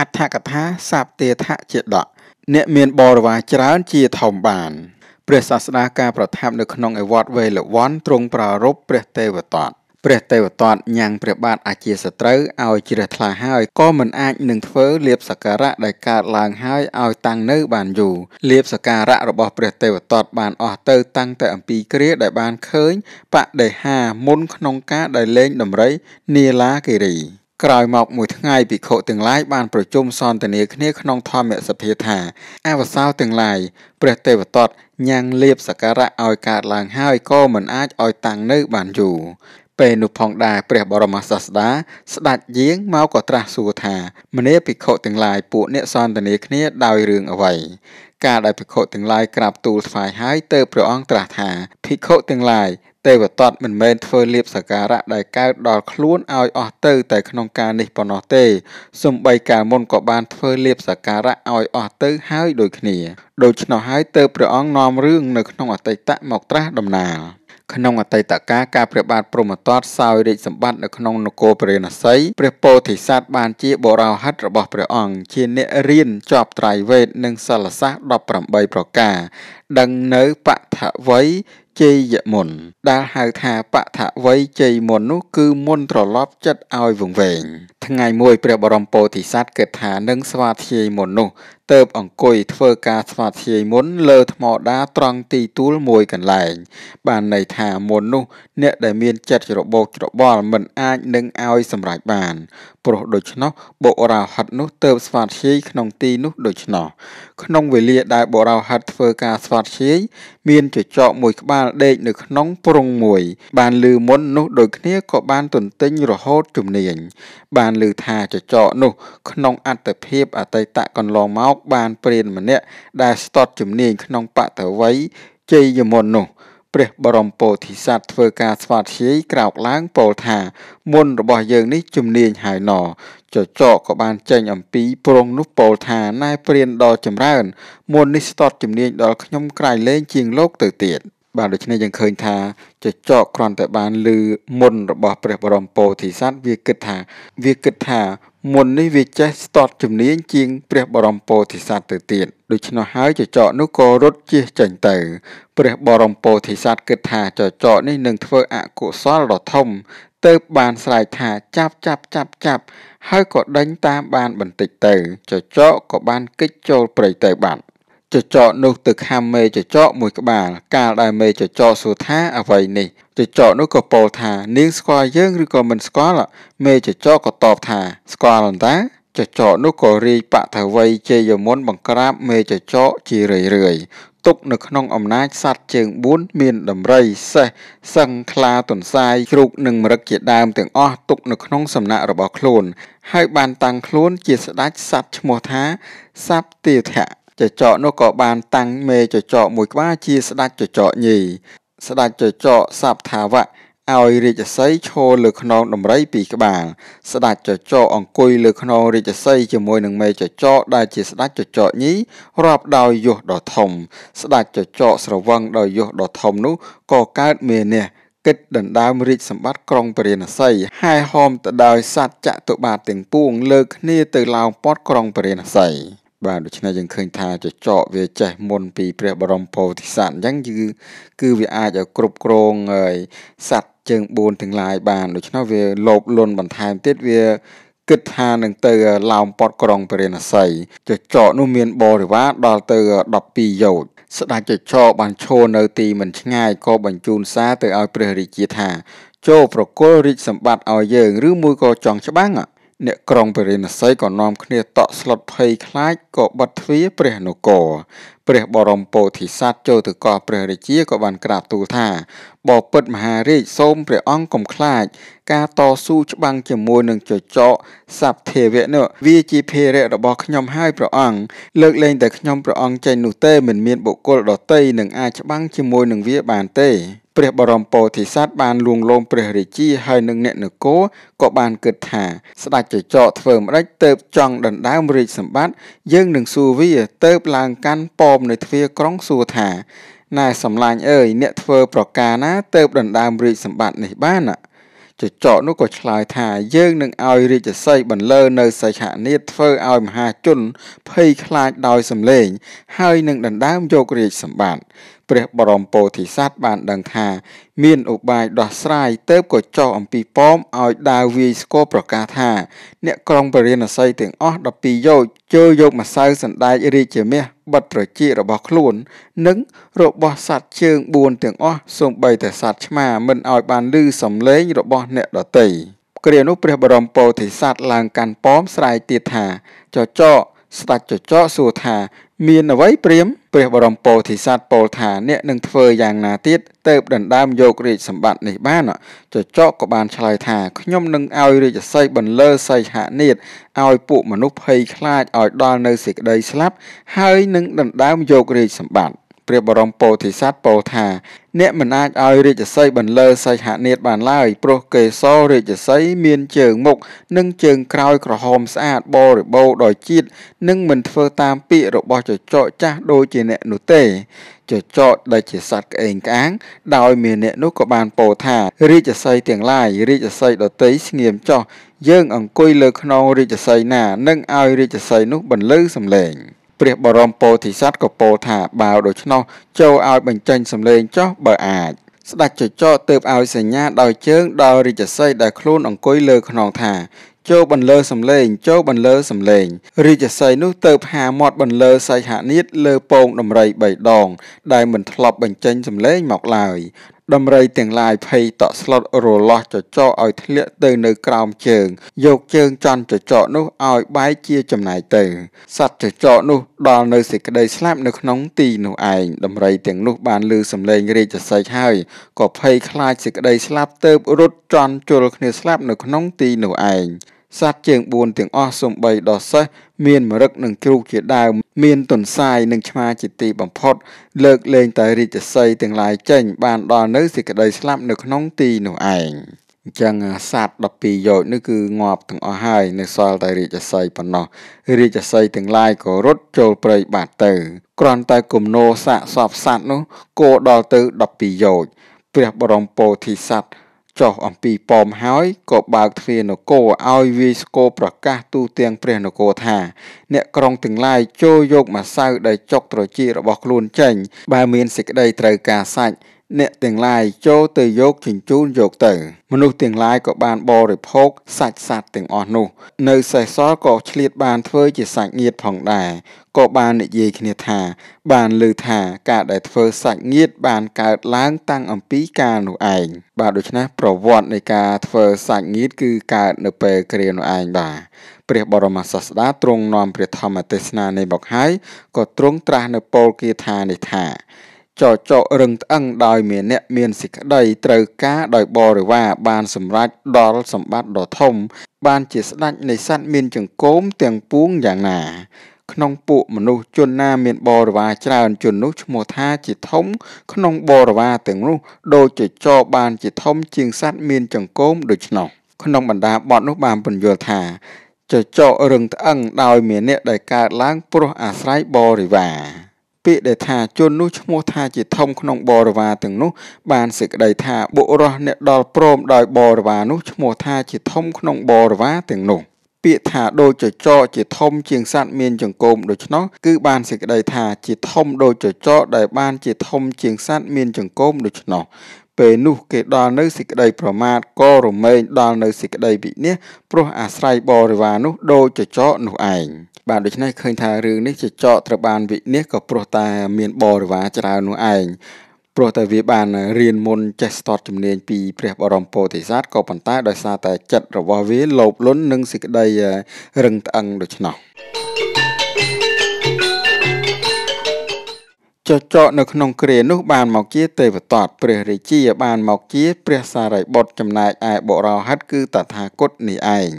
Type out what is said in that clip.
អដ្ឋកថាសាបទេថៈជាដកអ្នកមានបរិវារច្រើនជាធំបាន ព្រះសាស្តាការប្រថាប់នៅក្នុងឯវត្តវេលវ័នទ្រង់ប្រារព្ធព្រះទេវតាព្រះទេវតាញ៉ាំងព្រះបាទអាជាសត្រូវឲ្យជ្រះថ្លាហើយក៏មិនអាចនឹងធ្វើលៀបសការៈដែលកើតឡើងហើយឲ្យតាំងនៅបានយូរលៀបសការៈរបស់ព្រះទេវតាបានអស់ទៅតាំងតែអំពីគ្រាដែលបានឃើញបដិហាមុន ក្នុងការដែលលេងដំរីនីឡាគិរីក្រោយមកមួយថ្ងៃភិក្ខុទាំងឡាយបានប្រជុំសន្ទនាគ្នាក្នុងធម្មសភាថា អវសោទាំងឡាយព្រះទេវទត្តញ៉ាំងលៀបសការៈឲ្យកើតឡើងហើយក៏មិនអាចឲ្យតាំងនៅបានយូរពេលនោះផងដែរព្រះបរមសាស្តាស្ដេចយាងមកក៏ត្រាស់សួរថាមនាភិក្ខុទាំងឡាយពួកអ្នកសន្ទនាគ្នាដោយរឿងអ្វីការដែលភិក្ខុទាំងឡាយក្រាបទូលថ្វាយហើយទៅព្រះអង្គត្រាស់ថាភិក្ខុទាំងឡាយទេវតតមិនមែនធ្វើលៀបសការៈដែលកើតដល់ខ្លួនឲ្យអស់ទៅ តែក្នុងការនេះប៉ុណ្ណោះទេ សំបីកាលមុនក៏បានធ្វើលៀបសការៈឲ្យអស់ទៅហើយដូចគ្នា ដូច្នោះហើយទើបព្រះអង្គនាំរឿងនៅក្នុងអតីតមកត្រាស់ដំណាលក្នុងអតីតកាលការព្រះបាទព្រហ្មទត្តសោយរាជសម្បត្តិនៅក្នុងនគរព្រះនសីព្រះពោធិសត្វបានជាបរោហិតរបស់ព្រះអង្គជាអ្នករៀនចប់ត្រៃវេទនិងសិលសាស្ត្រ18ប្រការដឹងនៅបថវ័យជ័យមុនដែលហៅថាបថវ័យជ័យមុននោះគឺមុនត្រឡប់ចិត្តឲ្យវង្វេង ថ្ងៃមួយព្រះបរមពោធិសត្វគិតថានឹងស្វាធ្យាយមុននោះទៅបអង្គុយធ្វើការស្វាធ្យាយមុនលើថ្មដាត្រង់ទីទួលមួយកន្លែង បានន័យថាមុននោះអ្នកដែលមានចិត្តច្របូកច្របល់មិនអាចនឹងឲ្យសម្រេចបានព្រោះដូច្នោះបុរាហិតនោះទៅស្វាធ្យាយក្នុងទីនោះដូច្នោះក្នុងវេលាដែលបុរាហិតធ្វើការស្វាធ្យាយមានចចកមួយក្បាលដេកនៅក្នុងព្រុងមួយបានលឺមុននោះដូចគ្នាក៏បានទន្ទិញរហូតជំនាញបានលឺថាចចកនោះក្នុងអត្តភាពអតីតកន្លងមកបបានព្រានម្នាក់ដែលស្ទាត់ជំនាញក្នុងបតវ័យជ័យយមននោះព្រះបរមពោធិសត្វធ្វើការស្វាធ្យាយក្រោកឡើងពោលថា មុនរបស់យើង នេះជំនាញហើយណ ចចកក៏បានចេញ អំពីព្រងនោះពោលថាណែព្រានដល់ចម្រើនមុននេះស្ទាត់ជំនាញដល់ខ្ញុំក្រៃលែងជាងលោកទៅទៀត។បាទដូច្នេះយើងឃើញថាចចកគ្រាន់តែបានឮមុនរបស់ ព្រះបរមពោធិសត្វវាគិតថា វាគិតថា មុននេះវាចេះស្ទាត់ជំនាញជាង ព្រះបរមពោធិសត្វទៅទៀតដូច្នោះហើយចចកនោះក៏រត់ជិះចេញទៅព្រះបរមពោធិសត្វគិតថា ចចកនេះនឹងធ្វើអកុសលដ៏ធំទៅ បានស្រែកថាចាប់ចាប់ចាប់ចាប់ហើយក៏ដេញតាមបានបន្តិចទៅ ចចកក៏បានគេចចូលព្រៃទៅបាត់ចចកនោះទៅខាំមេចចកមួយក្បាល កាលដែលមេចចកសួរថាអ្វីនេះចចកនោះក៏ពោលថានាងស្គាល់យើងឬក៏មិនស្គាល់មេចចកក៏តបថា ស្គាល់អន្តាចចកនោះក៏រាយបថវ័យជ័យមុនបង្ក្រាប មេចចកជារឿយរឿយទុកនៅក្នុងអំណាចសត្វជើង4មានដំរីសេះសឹងខ្លាទន្សាយជ្រូកនិងមរឹកជាដើមទាំងអស់ទុកនៅក្នុងសំណាក់របស់ខ្លួន ហើយបានតាំងខ្លួនជាស្ដេចសត្វឈ្មោះថាសັບទាធៈចចកនោះក៏បានតាំងមេចចកមួយក្បាលជាស្ដេចចចកញីស្ដេចចចកសាប់ថាវៈឲ្យរាជសីឈរលើខ្នងដំរីពីរក្បាលស្ដេចចចកអង្គុយលើខ្នងរាជសីជាមួយនឹងមេចចកដែលជាស្ដេចចចកញីរាប់ដោយយសដ៏ធំ ស្ដេចចចកស្រវឹងដោយយសដ៏ធំនោះក៏កើតមេនេះគិតដណ្ដើមរាជសម្បត្តិក្រុងពរាណសីហែហោមទៅដោយសัตว์ចតុបាទាំងពួងលើគ្នាទៅឡោមព័ទ្ធក្រុងពរាណសីបាទដូច្នេះយើងឃើញថាចចកវាចេះមុនពីព្រះបរមពោធិសត្វអញ្ចឹងគឺគឺវាអាចឲ្យគ្រប់គ្រងហើយសត្វជើង4ទាំងឡាយបានដូច្នោះវាលោបលន់បន្ថែមទៀតវាគិតថានឹងទៅឡោមពតក្រុងពរាណសីចចកនោះមានបរិវារដល់ទៅ12យោជន៍ស្ដេចចចកបានឈរនៅទីមិនឆ្ងាយក៏បញ្ជូនសារទៅឲ្យព្រះរាជាថា ចូលប្រគល់រាជសម្បត្តិឲ្យយើង ឬ មួយក៏ចង់ច្បាំងអ្នកក្រុងពារាណសីក៏នាំគ្នាតក់ស្លុតភ័យខ្លាចក៏បិទទ្វារព្រះនគរព្រះបរមពោធិសត្វចូលទៅកោះព្រះរាជាក៏បានក្រាបទូលថាបបិទ្ធមហារាជសូមព្រះអង្គកុំខ្លាច ការតស៊ូច្បាំងជាមួយនឹងចចកសັບទេវៈនោះវាជាភារៈរបស់ខ្ញុំហើយព្រះអង្គលើកលែងតែខ្ញុំព្រះអង្គចេញនោះទេមិនមានបុគ្គលដទៃនឹងអាចច្បាំងជាមួយនឹងវាបានទេព្រះបរមពោធិសត្វបានលួងលោមព្រះរាជាហើយនឹងអ្នកនគរក៏បានគិតថា ស្ដេចចចកធ្វើម្ដេចទៅចង់ដណ្ដើមរាជសម្បត្តិយើងនឹងសួរវាទៅឡើងកាន់ប៉មនៅទ្វារក្រុងសួរថាណែសំឡាញ់អើយអ្នកធ្វើប្រការណាទៅដណ្ដើមរាជសម្បត្តិនេះបានណាចចកនោះក៏ឆ្លើយថាយើងនឹងឲ្យរាជសីបន្លឺនៅសិខនាតធ្វើឲ្យមហាជនភ័យខ្លាចដោយសម្លេង ហើយនឹងដណ្ដើមយករាជសម្បត្តិព្រះបរមពោធិសត្វបានដឹងថាមានឧបាយដោះស្រាយទៅក៏ចោះអំពីប៉មឲ្យដាវវាយស្គរប្រកាសថាអ្នកក្រុងបរិណសីទាំងអស់12យោជចូលយកម្សៅសណ្ដែករាជាមាសបិទត្រចៀករបស់ខ្លួននិងរបស់សត្វជើង4ទាំងអស់សូម្បីតែសត្វឆ្មា មិនឲ្យបានឮសំឡេងរបស់អ្នកដតីគ្រានោះព្រះបរមពោធិសត្វឡើងកាន់ប៉មស្រែកទៀតថាចចកស្ដេចចចកសួរថាមានអ្វីព្រាមព្រះបរមពោធិសត្វពោលថាអ្នកនឹងធ្វើយ៉ាងណាទៀតទៅបដណ្ដើមយករាជសម្បត្តិនេះបានចចកក៏បានឆ្លើយថាខ្ញុំនឹងឲ្យរាជសីបន្លឺសីហនាតឲ្យពួកមនុស្សភ័យខ្លាចឲ្យដល់នៅសេចក្តីស្លាប់ហើយនឹងដណ្ដើមយករាជសម្បត្តិព្រះបរមពោធិសត្វពោលថាអ្នកមិនអាចឲ្យរាជសីបន្លឺសីហនាថបានឡើយព្រោះកេសររាជសីមានជើងមុខនិងជើងក្រោយក្រហមស្អាតបរិបូរដោយជាតិនិងមិនធ្វើតាមពាក្យរបស់ចចកចាស់ដូចជាអ្នកនោះទេចចកដែលជាសត្វក្អេងក្អាងដោយមានអ្នកនោះក៏បានពោលថារាជសីទាំងឡាយរាជសីដតីស្ងៀមចោះយើងអង្គុយលើខ្នងរាជសីណានឹងឲ្យរាជសីនោះបន្លឺសំឡេង។ព្រះបរមពោធិសត្វក៏ពោលថាបើដូច្នោះចូលឲ្យបញ្ចេញសម្លេងចោះបើអាច ស្ដេចចចកទៅឲ្យសញ្ញាដោយជើងដល់រាជសីដែលខ្លួនអង្គុយលើខ្នងថា ចូលបន្លឺសំឡេងចូលបន្លឺសំឡេងរាជសីនោះទៅផាមាត់បន្លឺសៃហនាតលើពងដំរី3ដង ដែលមិនធ្លាប់បញ្ចេញសំឡេងមកឡើយដំរីទាំងឡាយភ័យតក់ស្លុតរលាស់ចចកឲ្យធ្លាក់ទៅនៅក្រោមជើង យកជើងចន់ចចកនោះឲ្យបែកជាចំណែកទៅសត្វចចកនោះដល់នៅសេចក្តីស្លាប់នៅក្នុងទីនោះឯងដំរីទាំងនោះបានឮសំឡេងរាជសីហើយក៏ភ័យខ្លាចសេចក្តីស្លាប់ទៅរត់ចន់ជល់គ្នាស្លាប់នៅក្នុងទីនោះឯងសត្វជាង4ទាំងអស់សំបីដល់សេះមានមរឹកនិងគ្រូជាដើមមានទុនសាយនិងឆ្មាជាទីបំផុត លើកលែងតែរាជសីទាំងឡាយចេញ បានដល់នៅសេចក្តីស្លាប់ នៅក្នុងទីនោះឯងអញ្ចឹងសត្វ12យោជនេះគឺងាប់ទាំងអស់ហើយនៅសល់តែរាជសីប៉ុណ្ណោះរាជសីទាំងឡាយក៏រត់ចូលព្រៃបាត់ទៅគ្រាន់តែគំនោសាកសពសត្វនោះគោដល់ទៅ12យោជព្រះបរមពោធិសត្វចុះអំពីប៉មហើយក៏បើកទ្វារនគរឲ្យវាយស្គរប្រកាសទូទាំងព្រះនគរថាអ្នកក្រុងទាំងឡាយចូលយកម្សៅដែលចុកត្រចៀករបស់ខ្លួនចេញបើមានសេចក្តីត្រូវការសាច់អ្នកទាំងឡាយចូលទៅយកជញ្ជូនយកទៅ មនុស្សទាំងឡាយក៏បានបរិភោគសាច់សត្វទាំងអស់នោះ នៅសេសសល់ក៏ឆ្លៀតបានធ្វើជាសាច់ញាតផងដែរក៏បាននិយាយគ្នាថាបានលើថាការដែលធ្វើសាច់ញាតបានកើតឡើងតាំងអំពីកាលនោះឯងបាទដូច្នេះប្រវត្តិនៃការធ្វើសាច់ញាតគឺកើតនៅពេលគ្រានោះឯងបាទព្រះបរមសាស្តាទ្រង់នាំព្រះធម្មទេសនានេះមកហើយក៏ទ្រង់ត្រាស់នៅពោលគាថានេះថាចចករឹងត្អឹងដោយមានអ្នកមានសេចក្តីត្រូវការដោយបរិវារបានសម្រេចដល់សម្បត្តិដ៏ធំបានជាស្ដេចនៃសត្វមានចង្កូមទាំងពួងយ៉ាងណាក្នុងពួកមនុស្សជនណាមានបរិវារច្រើនជននោះឈ្មោះថាជាធំក្នុងបរិវារទាំងនោះដូចជាចបានជាធំជាងសត្វមានចង្កូមដូច្នោះក្នុងបੰដាបទនោះបានពន្យល់ថាចចករឹងត្អឹងដោយមានអ្នកដែលកើតឡើងព្រោះអាស្រ័យបរិវារពាក្យដែលថាជននោះឈ្មោះថាជាធំក្នុងបរិវារទាំងនោះបានសេចក្តីថាបុរសអ្នកដល់ព្រមដោយបរិវារនោះឈ្មោះថាជាធំក្នុងបរិវារទាំងនោះពាក្យថាដូចចចកជាធំជាងសត្វមានចង្កូមដូច្នោះ គឺបានសេចក្តីថាជាធំដូចចចកដែលបានជាធំជាងសត្វមានចង្កូមដូច្នោះពេលនោះគេដល់នៅសេចក្តីប្រមាទក៏រមែងដល់នៅសេចក្តីវិនាសព្រោះអាស្រ័យបរិវារនោះដូចចចកនោះឯងបាទដូច្នេះឃើញថារឿងនេះជាចកត្រូវបានវិនិច្ឆ័យក៏ព្រោះតែមានបរិវារច្រើននោះឯងព្រោះតែវាបានរៀនមុនចេះស្ទាត់ជំនាញពីព្រះបរមពោធិសត្វក៏ប៉ុន្តែដោយសារតែចិត្តរបស់វា លោភលន់និងសេចក្តីរឹងត្អឹងដូច្នោះចចកនៅក្នុងគ្រានោះបាន មកជាទេវតតព្រះរាជាបានមកជាព្រះសារីបុត្រចំណែកឯបុរោហិតគឺតថាគតនេះឯង